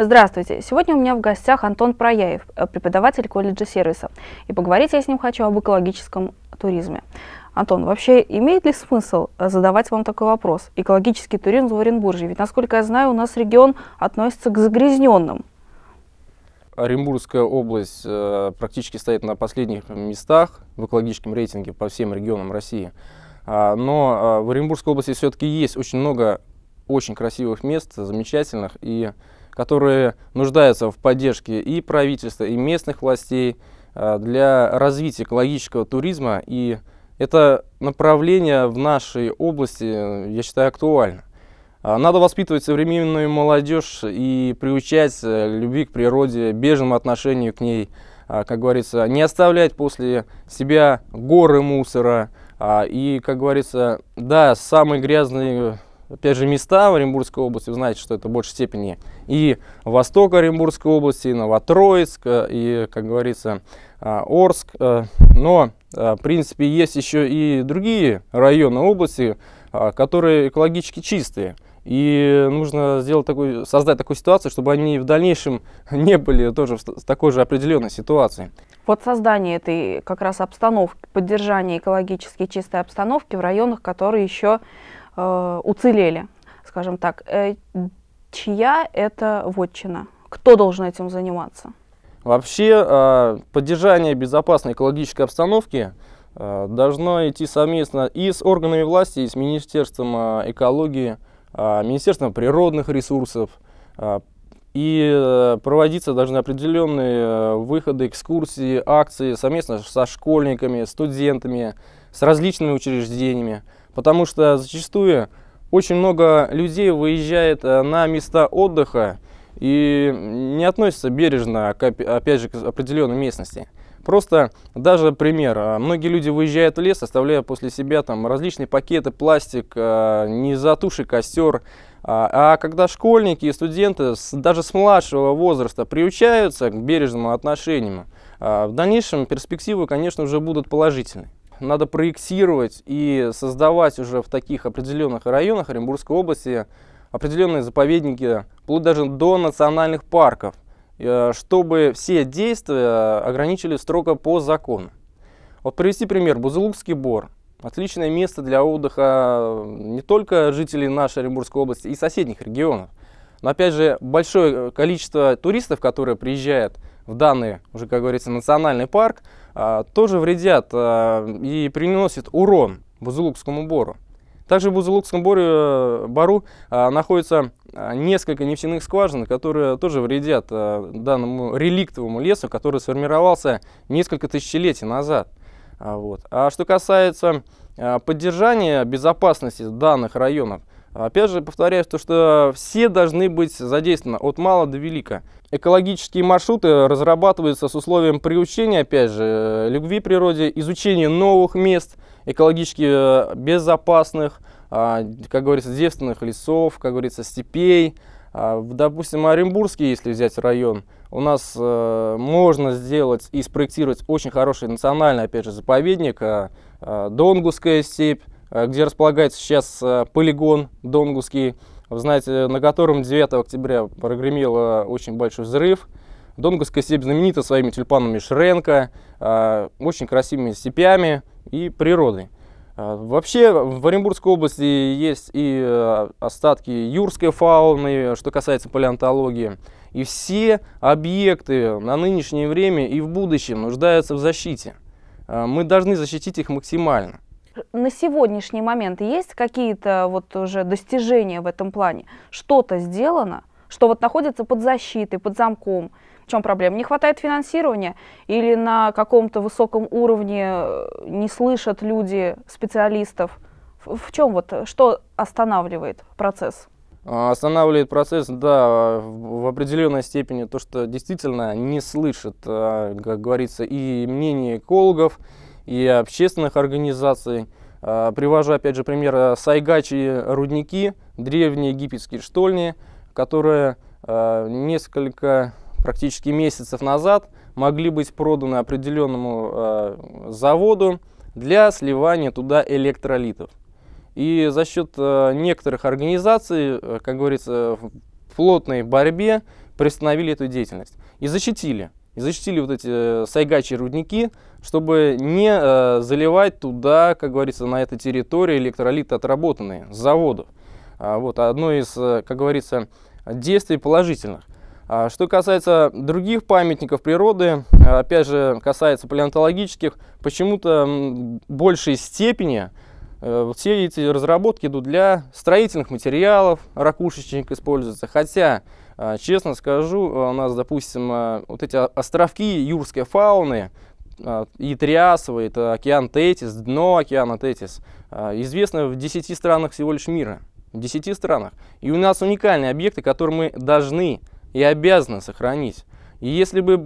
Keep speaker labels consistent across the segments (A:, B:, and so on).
A: Здравствуйте! Сегодня у меня в гостях Антон Прояев, э, преподаватель колледжа сервиса. И поговорить я с ним хочу об экологическом туризме. Антон, вообще имеет ли смысл э, задавать вам такой вопрос? Экологический туризм в Оренбурге? Ведь, насколько я знаю, у нас регион относится к загрязненным.
B: Оренбургская область э, практически стоит на последних местах в экологическом рейтинге по всем регионам России. А, но а, в Оренбургской области все-таки есть очень много очень красивых мест, замечательных. И которые нуждаются в поддержке и правительства, и местных властей а, для развития экологического туризма. И это направление в нашей области, э, я считаю, актуально. А, надо воспитывать современную молодежь и приучать э, любви к природе, бежим отношению к ней, а, как говорится, не оставлять после себя горы мусора. И, как говорится, да, самый грязный опять же, места в Оренбургской области, вы знаете, что это в большей степени и восток Оренбургской области, и Новотроицк, э, и, как говорится, э, Орск. Э, но, в принципе, есть еще и другие районы области, которые экологически чистые. И нужно сделать такую создать такую ситуацию, чтобы они в дальнейшем не были тоже в такой же определенной ситуации.
A: Вот создание этой как раз обстановки, поддержание экологически чистой обстановки в районах, которые еще Э, уцелели, скажем так. Э, чья это вотчина? Кто должен этим заниматься?
B: Вообще, э, поддержание безопасной экологической обстановки должно идти совместно и с органами власти, и с Министерством экологии, Министерством природных ресурсов, и проводиться должны определенные выходы, экскурсии, акции совместно со школьниками, студентами, с различными учреждениями потому что зачастую очень много людей выезжает э, на места отдыха и не относятся бережно, к, опять же, к определенной местности. Просто даже пример. Э, многие люди выезжают в лес, оставляя после себя там различные пакеты, пластик, э, не затуши костер. А, а когда школьники и студенты даже с младшего возраста приучаются к бережному отношению, в дальнейшем перспективы, конечно, уже будут положительные надо проектировать и создавать уже в таких определенных районах Оренбургской области определенные заповедники, вплоть даже до национальных парков, э, чтобы все действия ограничили строго по закону. Вот привести пример. Бузулукский бор. Отличное место для отдыха не только жителей нашей Оренбургской области и соседних регионов. Но опять же, большое э, количество туристов, которые приезжают, в данный, уже, как говорится, национальный парк, а, тоже вредят а, и приносят урон Бузулукскому бору. Также в Бузулукском боре, э, бору а, находится несколько нефтяных скважин, которые тоже вредят данному реликтовому лесу, который сформировался несколько тысячелетий назад. Вот. А что касается поддержания безопасности данных районов, опять же повторяю, то, что все должны быть задействованы от мала до велика. Экологические маршруты разрабатываются с условием приучения, опять же, э, любви к природе, изучения новых мест, экологически э, безопасных, а, как говорится, девственных лесов, как говорится, степей. А, допустим, Оренбургский, если взять район, у нас э, можно сделать и спроектировать очень хороший национальный, опять же, заповедник, а, Донгуская степь, где располагается сейчас полигон Донгуский, вы знаете, на котором 9 октября прогремел очень большой взрыв. Донговская степь знаменита своими тюльпанами Шренка, а, очень красивыми степями и природой. А, вообще в Оренбургской области есть и а, остатки юрской фауны, что касается палеонтологии. И все объекты на нынешнее время и в будущем нуждаются в защите. Мы должны защитить их максимально
A: на сегодняшний момент есть какие-то вот уже достижения в этом плане? Что-то сделано, что вот находится под защитой, под замком? В чем проблема? Не хватает финансирования или на каком-то высоком уровне э, не слышат люди специалистов? В чем вот, что останавливает процесс?
B: А, останавливает процесс, да, в определенной степени то, что действительно не слышат, а, как говорится, и мнение экологов, и общественных организаций. А, привожу, опять же, пример э, Сайгачи рудники, древние египетские штольни, которые а, несколько, практически месяцев назад, могли быть проданы определенному а, заводу для сливания туда электролитов. И за счет э, некоторых организаций, э, как говорится, в плотной борьбе приостановили эту деятельность и защитили и зачистили вот эти э, сайгачи рудники, чтобы не э, заливать туда, как говорится, на этой территории электролиты отработанные с заводов. А, вот одно из, э, как говорится, действий положительных. А, что касается других памятников природы, опять же, касается палеонтологических, почему-то большей степени э, все эти разработки идут для строительных материалов, ракушечник используется. Хотя а, честно скажу, э, у нас, допустим, э, вот эти островки юрской фауны, а, и Триасово, это океан Тетис, дно океана Тетис, а, известно в 10 странах всего лишь мира. В 10 странах. И у нас уникальные объекты, которые мы должны и обязаны сохранить. И если бы,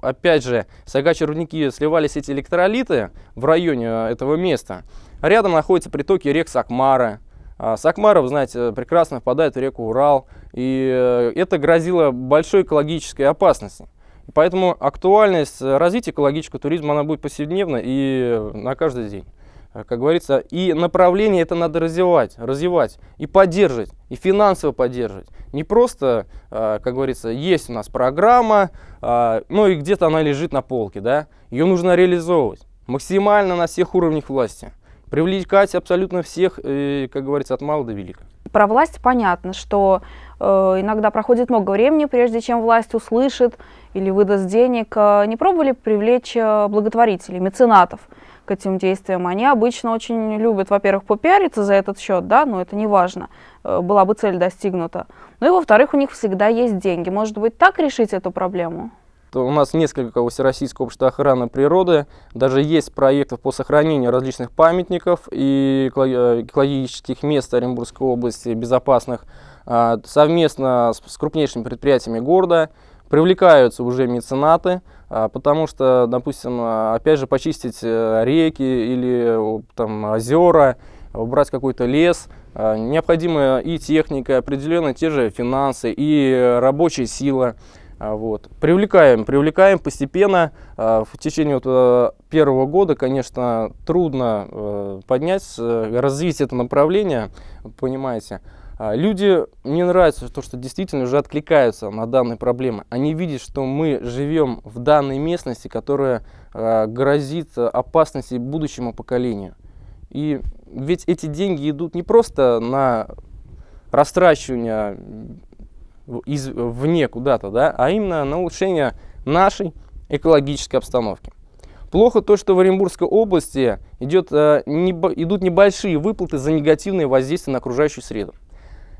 B: опять же, сагачи рудники сливались эти электролиты в районе э, этого места, рядом находятся притоки рек Сакмара, а Сакмаров, знаете, прекрасно впадает в реку Урал, и э, это грозило большой экологической опасностью. Поэтому актуальность э, развития экологического туризма она будет повседневна и на каждый день. Э, как говорится, и направление это надо развивать, развивать и поддерживать, и финансово поддерживать. Не просто, как говорится, есть у нас программа, ну и где-то она лежит на полке, да, ее нужно реализовывать максимально на всех уровнях власти. Привлекать абсолютно всех, э, как говорится, от мала до велика.
A: Про власть понятно, что э, иногда проходит много времени, прежде чем власть услышит или выдаст денег. Э, не пробовали привлечь благотворителей, меценатов к этим действиям? Они обычно очень любят, во-первых, попиариться за этот счет, да, но это не важно, была бы цель достигнута. Ну и, во-вторых, у них всегда есть деньги. Может быть, так решить эту проблему?
B: у нас несколько у Всероссийского общества охраны природы, даже есть проектов по сохранению различных памятников и э, экологических мест Оренбургской области, безопасных, а, совместно с крупнейшими предприятиями города, привлекаются уже меценаты, а, потому что, допустим, а, опять же, почистить э, реки или там, озера, убрать какой-то лес, необходима и техника, определенно те же финансы, и рабочая сила – а, вот. Привлекаем, привлекаем постепенно. А, в течение вот э, первого года, конечно, трудно э, поднять, э, развить это направление, понимаете. А, люди, мне нравится то, что действительно уже откликаются на данные проблемы. Они видят, что мы живем в данной местности, которая грозит опасности будущему поколению. И ведь эти деньги идут не просто на растрачивание из, вне куда-то, да, а именно на улучшение нашей экологической обстановки. Плохо то, что в Оренбургской области идет, э, не, идут небольшие выплаты за негативные воздействия на окружающую среду.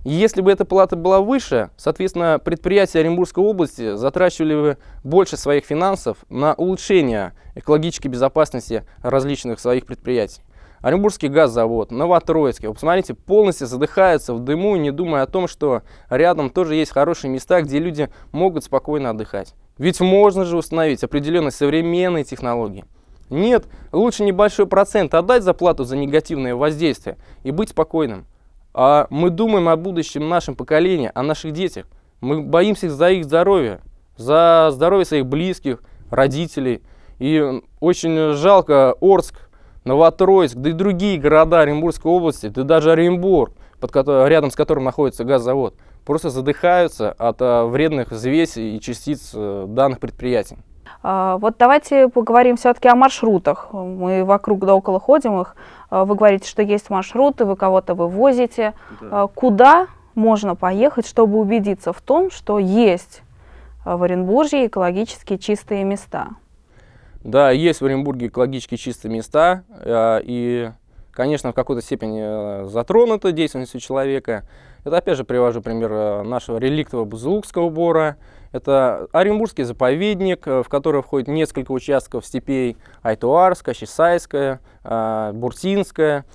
B: Если бы эта плата была выше, соответственно, предприятия Оренбургской области затрачивали бы больше своих финансов на улучшение экологической безопасности различных своих предприятий. Оренбургский газзавод, Новотроицкий. Вы посмотрите, полностью задыхаются в дыму, не думая о том, что рядом тоже есть хорошие места, где люди могут спокойно отдыхать. Ведь можно же установить определенные современные технологии. Нет, лучше небольшой процент отдать за плату за негативное воздействие и быть спокойным. А мы думаем о будущем нашем поколении, о наших детях. Мы боимся за их здоровье, за здоровье своих близких, родителей. И очень жалко Орск, Новотроицк, да и другие города Оренбургской области, да даже Оренбург, под рядом с которым находится газзавод, просто задыхаются от а, вредных взвесей и частиц а, данных предприятий.
A: А, вот давайте поговорим все-таки о маршрутах. Мы вокруг да около ходим их. А, вы говорите, что есть маршруты, вы кого-то вывозите. Да. А, куда можно поехать, чтобы убедиться в том, что есть в Оренбурге экологически чистые места?
B: Да, есть в Оренбурге экологически чистые места, э, и, конечно, в какой-то степени э, затронута деятельность человека. Это, опять же, привожу пример э, нашего реликтового Бузулукского бора. Это Оренбургский заповедник, в который входит несколько участков степей Айтуарская, Чесайская, Буртинская,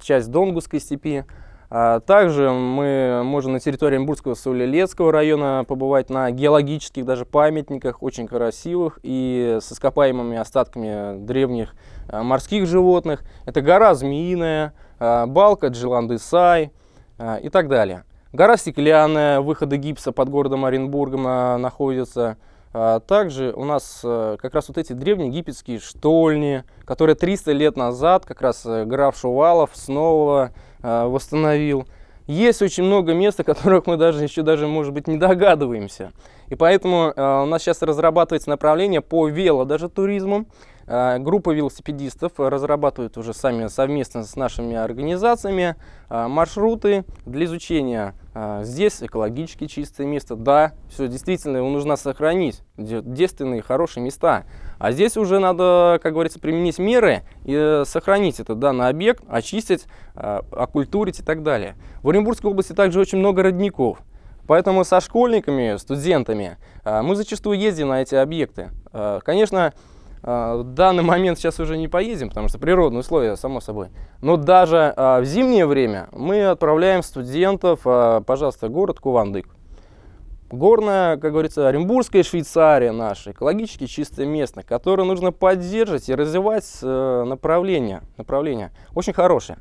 B: часть Донгусской степи. А также мы можем на территории Оренбургского Саулилецкого района побывать на геологических даже памятниках, очень красивых и с ископаемыми остатками древних а, морских животных. Это гора Змеиная, а, балка сай и так далее. Гора Стеклянная, выходы гипса под городом Оренбургом находятся. Также у нас как раз вот эти древние египетские штольни, которые 300 лет назад как раз э, граф Шувалов снова а, восстановил. Есть очень много мест, о которых мы даже еще даже, может быть, не догадываемся. И поэтому а, у нас сейчас разрабатывается направление по вело даже туризму. Э, группа велосипедистов э, разрабатывает уже сами совместно с нашими организациями э, маршруты для изучения. Здесь экологически чистое место, да, все действительно его нужно сохранить, девственные хорошие места. А здесь уже надо, как говорится, применить меры и сохранить этот данный объект, очистить, оккультурить и так далее. В Оренбургской области также очень много родников. Поэтому со школьниками, студентами мы зачастую ездим на эти объекты. Конечно, а, в данный момент сейчас уже не поедем, потому что природные условия, само собой. Но даже а, в зимнее время мы отправляем студентов, а, пожалуйста, город Кувандык. Горная, как говорится, Оренбургская Швейцария наша, экологически чистое место, которое нужно поддерживать и развивать э, направление. направление. Очень хорошее.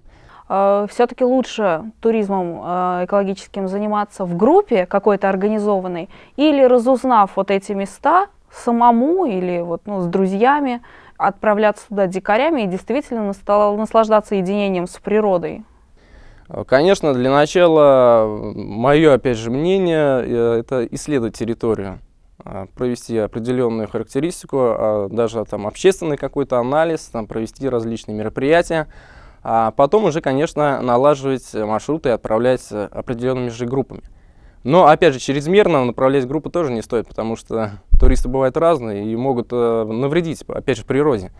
A: Все-таки лучше туризмом экологическим заниматься в группе какой-то организованной или разузнав вот эти места, самому или вот, ну, с друзьями, отправляться туда дикарями и действительно наслаждаться единением с природой?
B: Э, конечно, для начала, мое, опять же, мнение, э, это исследовать территорию, э, провести определенную характеристику, а даже там общественный какой-то анализ, там, провести различные мероприятия, а потом уже, конечно, налаживать маршруты и отправлять определенными же группами. Но, опять же, чрезмерно направлять группу тоже не стоит, потому что туристы бывают разные и могут э, навредить, опять же, природе.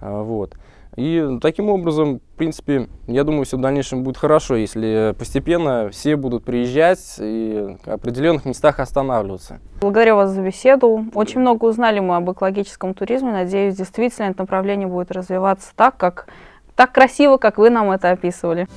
B: А, вот. И таким образом, в принципе, я думаю, все в дальнейшем будет хорошо, если постепенно все будут приезжать и в определенных местах останавливаться.
A: Благодарю вас за беседу. Очень много узнали мы об экологическом туризме. Надеюсь, действительно это направление будет развиваться так, как, так красиво, как вы нам это описывали.